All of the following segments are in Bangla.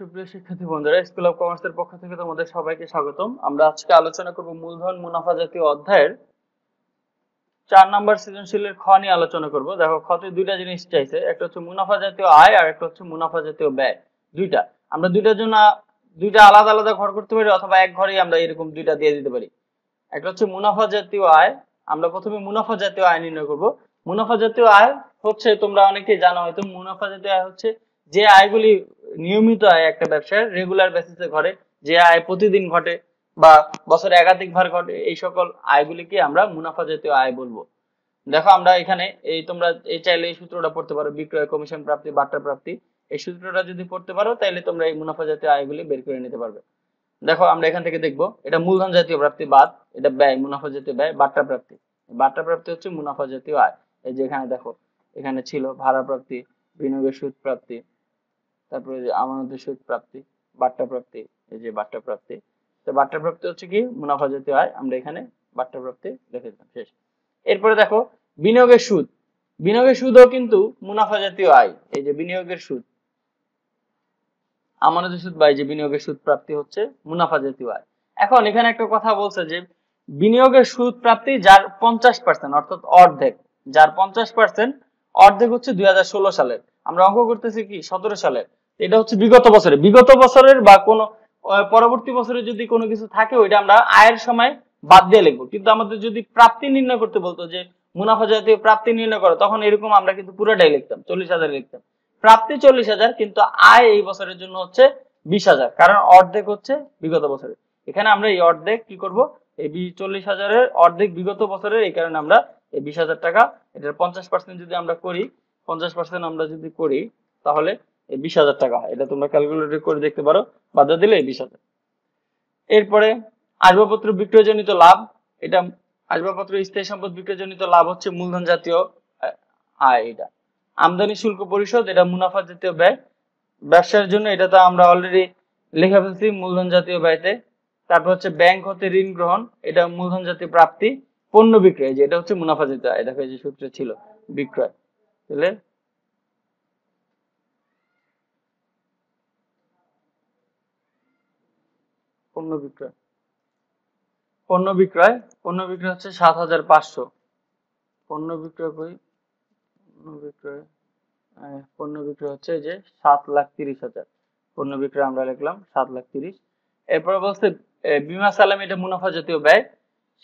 সুপ্রিয় শিক্ষার্থী বন্ধুরা স্কুল অফ কমার্সের পক্ষ থেকে তোমাদের সবাইকে স্বাগতম আমরা আজকে আলোচনা করব মূলধন মুনাফা জাতীয় অধ্যায়ের চার নাম্বার সৃজনশীলের খ নিয়ে আলোচনা করব দেখো খতে দুইটা জিনিস চাইছে একটা হচ্ছে মুনাফা জাতীয় আয় আর একটা হচ্ছে মুনাফা জাতীয় ব্যয় দুইটা আমরা দুইটার জন্য দুইটা আলাদা আলাদা ঘর করতে পারি অথবা এক ঘরেই আমরা এরকম দুইটা দিয়ে দিতে পারি একটা হচ্ছে মুনাফা জাতীয় আয় আমরা প্রথমে মুনাফা জাতীয় আয় নির্ণয় করব মুনাফা জাতীয় আয় হচ্ছে তোমরা অনেকেই জানো হয়তো মুনাফা জাতীয় আয় হচ্ছে যে আয়গুলি নিয়মিত আয় একটা ব্যবসায় রেগুলার বেসিসে ঘটে যে আয় প্রতিদিন ঘটে বা বছরে একাধিক ভার ঘটে এই সকল আয়গুলিকে আমরা মুনাফা জাতীয় আয় বলবো দেখো আমরা এখানে এই তোমরা এই চাইলে এই সূত্রটা পড়তে পারো বিক্রয় কমিশন প্রাপ্তি বার্তা প্রাপ্তি এই সূত্রটা যদি পড়তে পারো তাহলে তোমরা এই মুনাফা জাতীয় আয়গুলি বের করে নিতে পারবে দেখো আমরা এখান থেকে দেখবো এটা মূলধন জাতীয় প্রাপ্তি বাদ এটা ব্যয় মুনাফা জাতীয় ব্যয় বার্তা প্রাপ্তি বার্তা প্রাপ্তি হচ্ছে মুনাফা জাতীয় আয় এই যে এখানে দেখো এখানে ছিল ভাড়া প্রাপ্তি বিনিয়োগের সুদ প্রাপ্তি তারপরে যে আমানতের সুদ প্রাপ্তি বাট্টা প্রাপ্তি এই যে বাট্টা প্রাপ্তি তো বাট্টা প্রাপ্তি হচ্ছে কি মুনাফা যেতে হয় আমরা এখানে বাট্টা প্রাপ্তি লিখে দিলাম শেষ এরপরে দেখো বিনিয়োগের সুদ বিনিয়োগের সুদও কিন্তু মুনাফা জাতীয় আয় এই যে বিনিয়োগের সুদ আমানত সুদ বা এই যে বিনিয়োগের সুদ প্রাপ্তি হচ্ছে মুনাফা জাতীয় আয় এখন এখানে একটা কথা বলছে যে বিনিয়োগের সুদ প্রাপ্তি যার পঞ্চাশ পার্সেন্ট অর্থাৎ অর্ধেক যার পঞ্চাশ পার্সেন্ট অর্ধেক হচ্ছে দুই সালের আমরা অঙ্ক করতেছি কি সতেরো সালের এটা হচ্ছে বিগত বছরে বিগত বছরের বা কোনো পরবর্তী বছরে যদি কোনো কিছু থাকে ওইটা আমরা আয়ের সময় বাদ দিয়ে লিখবো কিন্তু আমাদের যদি প্রাপ্তি নির্ণয় করতে বলতো যে মুনাফা জাতীয় প্রাপ্তি নির্ণয় করো তখন এরকম আমরা কিন্তু পুরোটাই লিখতাম চল্লিশ হাজার লিখতাম প্রাপ্তি চল্লিশ হাজার কিন্তু আয় এই বছরের জন্য হচ্ছে বিশ হাজার কারণ অর্ধেক হচ্ছে বিগত বছরের এখানে আমরা এই অর্ধেক কি করব এই চল্লিশ হাজারের অর্ধেক বিগত বছরের এই কারণে আমরা এই বিশ হাজার টাকা এটার পঞ্চাশ পার্সেন্ট যদি আমরা করি পঞ্চাশ পার্সেন্ট আমরা যদি করি তাহলে এই বিশ হাজার টাকা এটা তোমরা ক্যালকুলেট করে দেখতে পারো বাধা দিলে এই বিশ হাজার এরপরে আসবাবপত্র বিক্রয়জনিত লাভ এটা আসবাবপত্র স্থায়ী সম্পদ বিক্রয়জনিত লাভ হচ্ছে মূলধন জাতীয় আয় এটা আমদানি শুল্ক পরিশোধ এটা মুনাফা জাতীয় ব্যয় ব্যবসার জন্য এটা তো আমরা অলরেডি লেখা ফেলছি মূলধন জাতীয় ব্যয়তে তারপর হচ্ছে ব্যাংক হতে ঋণ গ্রহণ এটা মূলধন জাতীয় প্রাপ্তি পণ্য বিক্রয় যে এটা হচ্ছে মুনাফা যেটা এটা যে সূত্রে ছিল বিক্রয় তাহলে পণ্য বিক্রয় পণ্য বিক্রয় পণ্য বিক্রয় হচ্ছে সাত হাজার পাঁচশো পণ্য বিক্রয় করি পণ্য বিক্রয় পণ্য বিক্রয় হচ্ছে যে সাত লাখ তিরিশ হাজার পণ্য বিক্রয় আমরা লিখলাম সাত লাখ তিরিশ এরপর বলছে বিমা সালাম এটা মুনাফা জাতীয় ব্যয়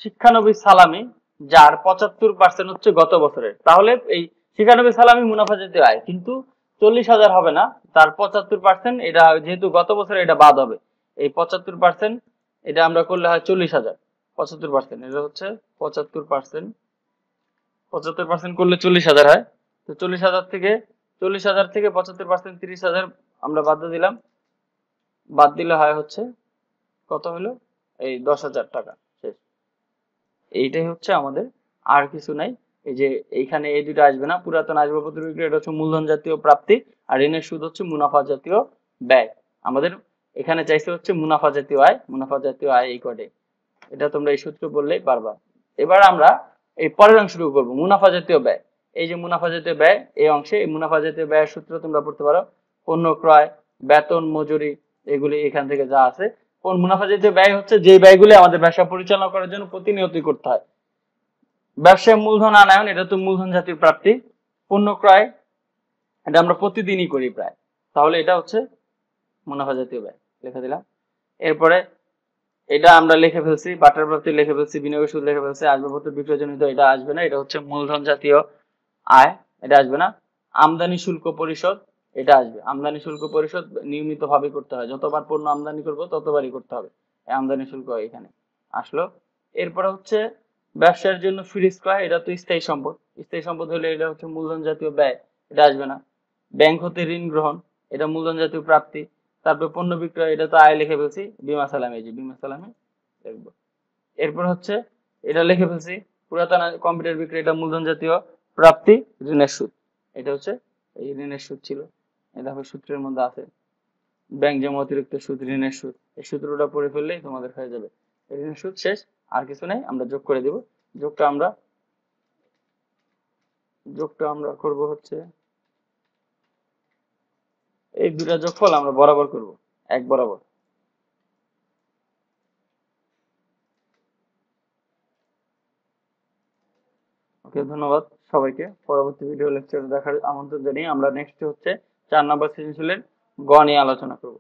শিক্ষানবী সালামি যার পঁচাত্তর পার্সেন্ট হচ্ছে গত বছরের তাহলে এই শিক্ষানবী সালামি মুনাফা যেতে আয় কিন্তু চল্লিশ হাজার হবে না তার পঁচাত্তর পার্সেন্ট এটা যেহেতু গত বছর এটা বাদ হবে এই পঁচাত্তর পার্সেন্ট এটা আমরা করলে হয় চল্লিশ হাজার পঁচাত্তর পার্সেন্ট এটা হচ্ছে পঁচাত্তর পার্সেন্ট পঁচাত্তর পার্সেন্ট করলে চল্লিশ হাজার হয় তো চল্লিশ হাজার থেকে চল্লিশ হাজার থেকে পঁচাত্তর পার্সেন্ট তিরিশ হাজার আমরা বাদ দিলাম বাদ দিলে হয় হচ্ছে কত হলো এই দশ হাজার টাকা এইটাই হচ্ছে আমাদের আর কিছু নাই এই যে এইখানে এই দুটো আসবে না পুরাতন আসবাবপত্র বিক্রি এটা হচ্ছে মূলধন জাতীয় প্রাপ্তি আর ঋণের সুদ হচ্ছে মুনাফা জাতীয় ব্যয় আমাদের এখানে চাইছে হচ্ছে মুনাফা জাতীয় আয় মুনাফা জাতীয় আয় এই কটে এটা তোমরা এই সূত্র বললেই পারবা এবার আমরা এই পরের অংশ শুরু করবো মুনাফা জাতীয় ব্যয় এই যে মুনাফা জাতীয় ব্যয় এই অংশে এই মুনাফা জাতীয় ব্যয়ের সূত্র তোমরা পড়তে পারো পণ্য ক্রয় বেতন মজুরি এগুলি এখান থেকে যা আছে মুনাফা জাতীয় ব্যয় হচ্ছে যে ব্যয়গুলি আমাদের ব্যবসা পরিচালনা করার জন্য প্রতিনিয়তই করতে হয় ব্যবসায় মূলধন আনায়ন এটা তো মূলধন জাতীয় প্রাপ্তি পণ্য ক্রয় এটা আমরা প্রতিদিনই করি প্রায় তাহলে এটা হচ্ছে মুনাফা জাতীয় ব্যয় লিখে দিলাম এরপরে এটা আমরা লিখে ফেলছি বাটার প্রাপ্তি লিখে ফেলছি বিনিয়োগের সুদ লিখে ফেলছি আসবে আসবাবপত্র বিক্রয়জনিত এটা আসবে না এটা হচ্ছে মূলধন জাতীয় আয় এটা আসবে না আমদানি শুল্ক পরিষদ এটা আসবে আমদানি শুল্ক পরিশোধ নিয়মিত ভাবে করতে হয় যতবার পণ্য আমদানি করবো ততবারই করতে হবে আমদানি শুল্ক এখানে আসলো এরপরে হচ্ছে ব্যবসার জন্য ফ্রিজ ক্রয় এটা তো স্থায়ী সম্পদ স্থায়ী সম্পদ হলে এটা হচ্ছে মূলধন জাতীয় ব্যয় এটা আসবে না ব্যাংক হতে ঋণ গ্রহণ এটা মূলধন জাতীয় প্রাপ্তি তারপরে পণ্য বিক্রয় এটা তো আয় লিখে ফেলছি বিমা সালামে যে বিমা সালামে দেখবো এরপর হচ্ছে এটা লিখে ফেলছি পুরাতন কম্পিউটার বিক্রয় এটা মূলধন জাতীয় প্রাপ্তি ঋণের সুদ এটা হচ্ছে এই ঋণের সুদ ছিল দাবিক সূত্রের মধ্যে আছে ব্যাংক যেমন অতিরিক্ত সুদ ঋণের সুদ এই সূত্রটা পড়ে ফেললেই তোমাদের হয়ে যাবে ঋণের সুদ শেষ আর কিছু নেই আমরা যোগ করে দেব যোগটা আমরা যোগটা আমরা করব হচ্ছে এই দুটা যোগফল আমরা বরাবর করব এক বরাবর ওকে ধন্যবাদ সবাইকে পরবর্তী ভিডিও লেকচার দেখার আমন্ত্রণ জানিয়ে আমরা নেক্সট হচ্ছে চার নম্বর ছিলেন গ নিয়ে আলোচনা করবো